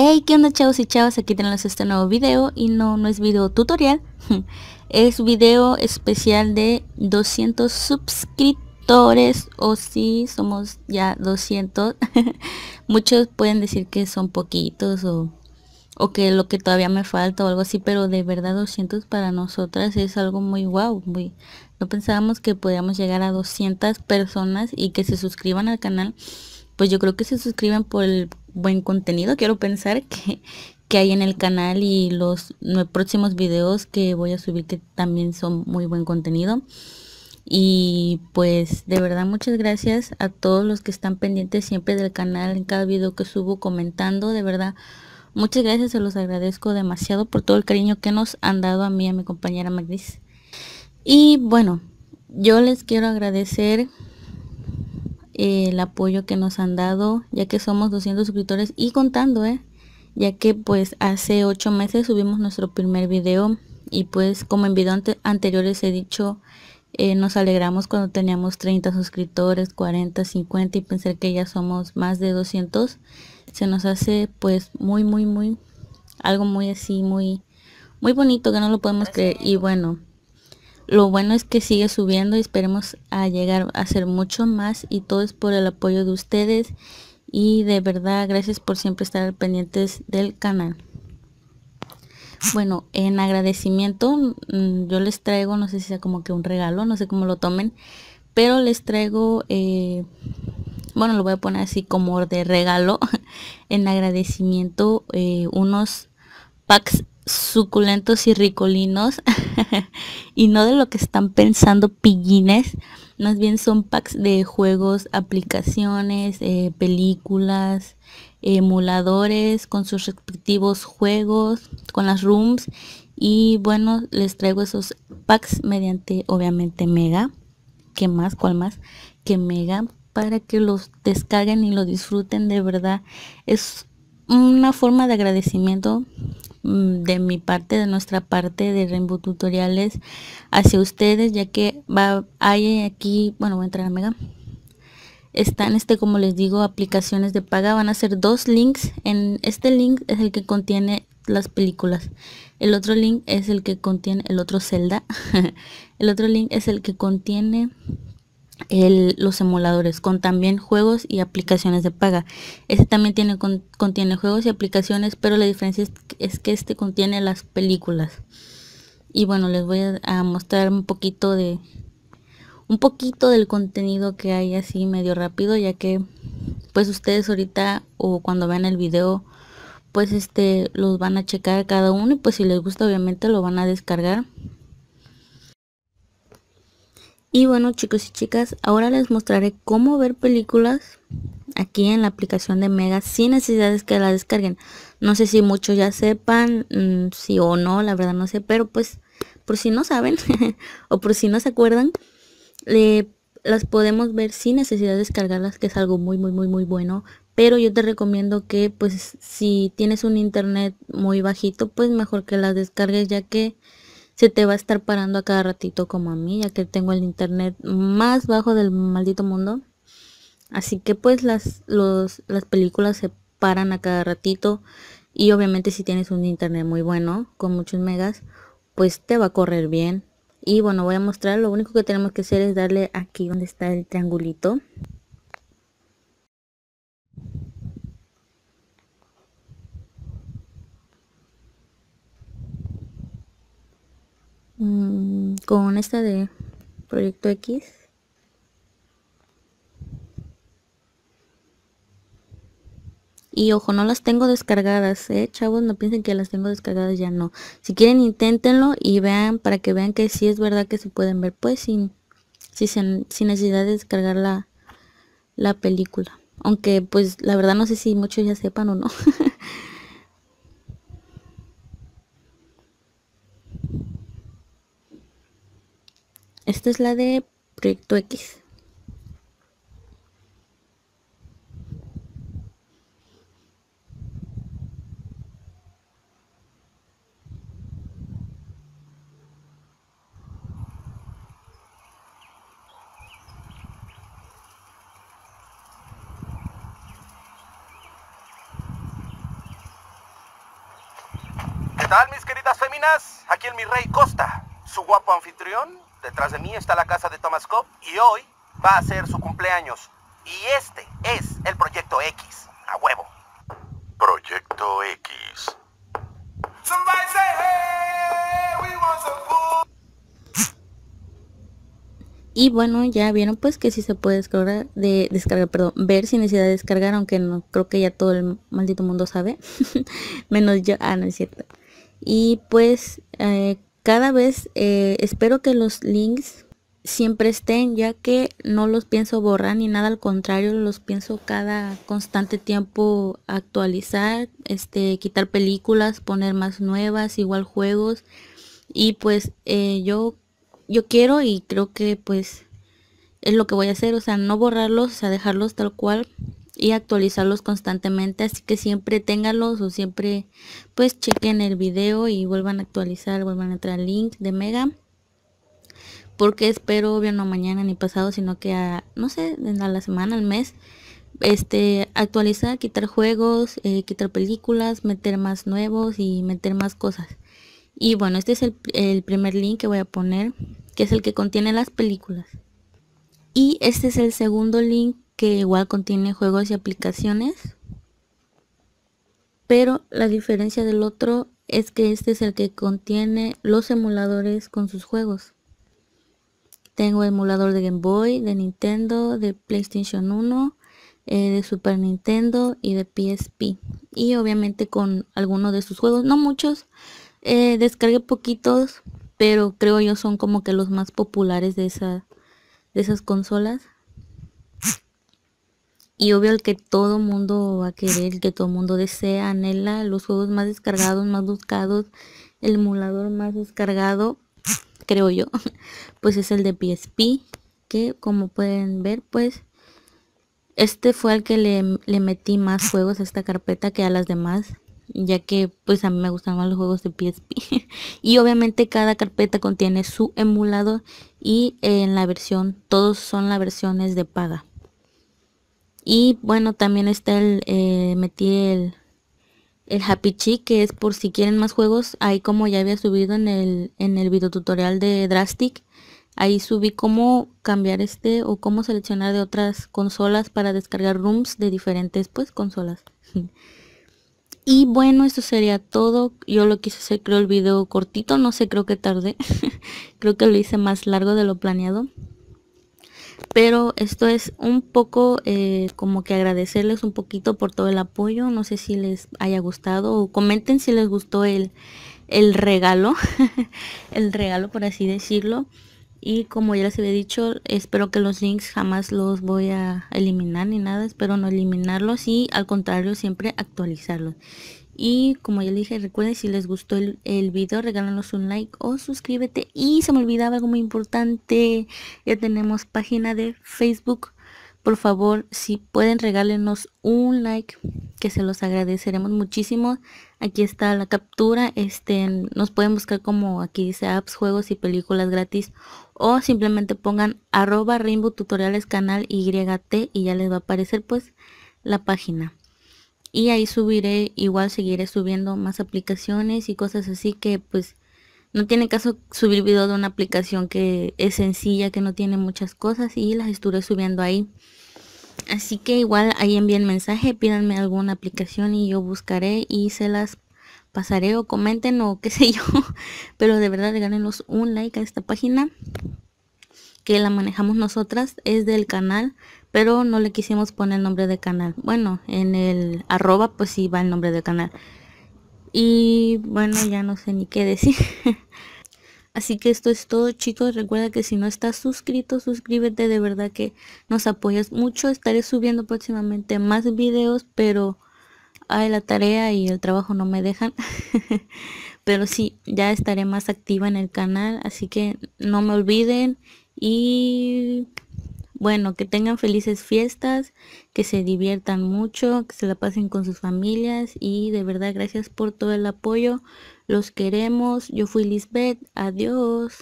Hey, ¿qué onda chavos y chavas? Aquí tenemos este nuevo video y no, no es video tutorial, es video especial de 200 suscriptores o si sí, somos ya 200. Muchos pueden decir que son poquitos o, o que lo que todavía me falta o algo así, pero de verdad 200 para nosotras es algo muy guau, muy... No pensábamos que podíamos llegar a 200 personas y que se suscriban al canal pues yo creo que se suscriben por el buen contenido. Quiero pensar que, hay en el canal y los próximos videos que voy a subir que también son muy buen contenido. Y pues de verdad muchas gracias a todos los que están pendientes siempre del canal, en cada video que subo comentando, de verdad. Muchas gracias, se los agradezco demasiado por todo el cariño que nos han dado a mí y a mi compañera Magdis. Y bueno, yo les quiero agradecer el apoyo que nos han dado, ya que somos 200 suscriptores y contando, ¿eh? ya que pues hace 8 meses subimos nuestro primer video y pues como en videos anteriores he dicho, eh, nos alegramos cuando teníamos 30 suscriptores, 40, 50 y pensar que ya somos más de 200, se nos hace pues muy, muy, muy, algo muy así, muy, muy bonito que no lo podemos creer y bueno. Lo bueno es que sigue subiendo y esperemos a llegar a hacer mucho más y todo es por el apoyo de ustedes y de verdad gracias por siempre estar pendientes del canal. Bueno, en agradecimiento mm, yo les traigo, no sé si sea como que un regalo, no sé cómo lo tomen, pero les traigo, eh, bueno, lo voy a poner así como de regalo, en agradecimiento eh, unos packs suculentos y ricolinos y no de lo que están pensando pillines. Más bien son packs de juegos, aplicaciones, eh, películas, emuladores con sus respectivos juegos, con las rooms. Y bueno, les traigo esos packs mediante obviamente Mega. que más? ¿Cuál más? Que Mega para que los descarguen y los disfruten de verdad. Es una forma de agradecimiento Mm, de mi parte, de nuestra parte de Rainbow Tutoriales hacia ustedes, ya que va, hay aquí, bueno, voy a entrar a Mega. Están, este, como les digo, aplicaciones de paga. Van a ser dos links. En este link es el que contiene las películas. El otro link es el que contiene el otro celda el otro link es el que contiene los emuladores con también juegos y aplicaciones de paga. Este también tiene, con, contiene juegos y aplicaciones, pero la diferencia es, que este contiene las películas. Y bueno, les voy a, mostrar un poquito de un poquito del contenido que hay así medio rápido, ya que pues ustedes ahorita o cuando vean el video pues este los van a checar cada uno y pues si les gusta obviamente lo van a descargar y bueno chicos y chicas, ahora les mostraré cómo ver películas aquí en la aplicación de Mega sin necesidad de que las descarguen. No sé si muchos ya sepan, mm, si o no, la verdad no sé, pero pues por si no saben o por si no se acuerdan, las podemos ver sin necesidad de descargarlas, que es algo muy muy muy muy bueno. Pero yo te recomiendo que pues si tienes un internet muy bajito, pues mejor que las descargues ya que se te va a estar parando a cada ratito como a mí, ya que tengo el internet más bajo del maldito mundo. Así que pues las, las películas se paran a cada ratito y obviamente si tienes un internet muy bueno, con muchos megas, pues te va a correr bien. Y bueno, voy a mostrar, lo único que tenemos que hacer es darle aquí donde está el triangulito. con esta de Proyecto X. Y ojo, no las tengo descargadas, ¿eh? Chavos, no piensen que las tengo descargadas, ya no. Si quieren, inténtenlo y vean, para que vean que sí es verdad que se pueden ver, pues, sin, sin necesidad de descargar la, la película. Aunque, pues, la verdad no sé si muchos ya sepan o no. Esta es la de Proyecto X. ¿Qué tal mis queridas féminas? Aquí el mi rey Costa, su guapo anfitrión Detrás de mí está la casa de Thomas Cobb y hoy va a ser su cumpleaños. Y este es el Proyecto X, a huevo. Proyecto X. Y bueno, ya vieron pues que si se puede descargar, de, descargar, perdón, ver si necesidad de descargar, aunque no creo que ya todo el maldito mundo sabe. Menos yo, ah, no es cierto. Y pues eh, cada vez eh, espero que los links siempre estén ya que no los pienso borrar ni nada al contrario los pienso cada constante tiempo actualizar este quitar películas poner más nuevas igual juegos y pues eh, yo yo quiero y creo que pues es lo que voy a hacer o sea no borrarlos o sea dejarlos tal cual y actualizarlos constantemente así que siempre ténganlos o siempre pues chequen el video y vuelvan a actualizar vuelvan a entrar al link de mega porque espero obvio no mañana ni pasado sino que a no sé a la semana al mes este actualizar quitar juegos eh, quitar películas meter más nuevos y meter más cosas y bueno este es el, el primer link que voy a poner que es el que contiene las películas y este es el segundo link que igual contiene juegos y aplicaciones. Pero la diferencia del otro es que este es el que contiene los emuladores con sus juegos. Tengo emulador de Game Boy, de Nintendo, de PlayStation 1, eh, de Super Nintendo y de PSP. Y obviamente con algunos de sus juegos, no muchos, eh, descargué poquitos, pero creo yo son como que los más populares de, esa, de esas consolas. Y obvio el que todo mundo va a querer, el que todo mundo desea, anhela, los juegos más descargados, más buscados, el emulador más descargado, creo yo, pues es el de PSP, que como pueden ver, pues este fue el que le, le metí más juegos a esta carpeta que a las demás, ya que pues a mí me gustan más los juegos de PSP. y obviamente cada carpeta contiene su emulador y en la versión, todos son las versiones de paga. Y bueno, también está el, eh, metí el, el Happy Chi, que es por si quieren más juegos. Ahí como ya había subido en el, en el video tutorial de Drastic, ahí subí cómo cambiar este o cómo seleccionar de otras consolas para descargar rooms de diferentes pues consolas. Y bueno, eso sería todo. Yo lo quise hacer, creo, el video cortito. No sé, creo que tardé. creo que lo hice más largo de lo planeado pero esto es un poco eh, como que agradecerles un poquito por todo el apoyo, no sé si les haya gustado o comenten si les gustó el, el regalo, el regalo por así decirlo. Y como ya les había dicho, espero que los links jamás los voy a eliminar ni nada, espero no eliminarlos y al contrario siempre actualizarlos. Y como ya dije, recuerden si les gustó el, video, regálanos un like o suscríbete. Y se me olvidaba algo muy importante, ya tenemos página de Facebook. Por favor, si pueden regálenos un like, que se los agradeceremos muchísimo. Aquí está la captura, este, nos pueden buscar como aquí dice apps, juegos y películas gratis. O simplemente pongan arroba rainbow tutoriales canal YT y ya les va a aparecer pues la página y ahí subiré, igual seguiré subiendo más aplicaciones y cosas así que pues no tiene caso subir video de una aplicación que es sencilla, que no tiene muchas cosas y las estuve subiendo ahí. Así que igual ahí envíen mensaje, pídanme alguna aplicación y yo buscaré y se las pasaré o comenten o qué sé yo. Pero de verdad regálenos un like a esta página que la manejamos nosotras, es del canal pero no le quisimos poner el nombre de canal. Bueno, en el arroba pues sí va el nombre de canal. Y bueno, ya no sé ni qué decir. Así que esto es todo chicos, recuerda que si no estás suscrito, suscríbete, de verdad que nos apoyas mucho. Estaré subiendo próximamente más videos, pero hay la tarea y el trabajo no me dejan. pero sí, ya estaré más activa en el canal, así que no me olviden y bueno, que tengan felices fiestas, que se diviertan mucho, que se la pasen con sus familias y de verdad gracias por todo el apoyo. Los queremos. Yo fui Lisbeth. Adiós.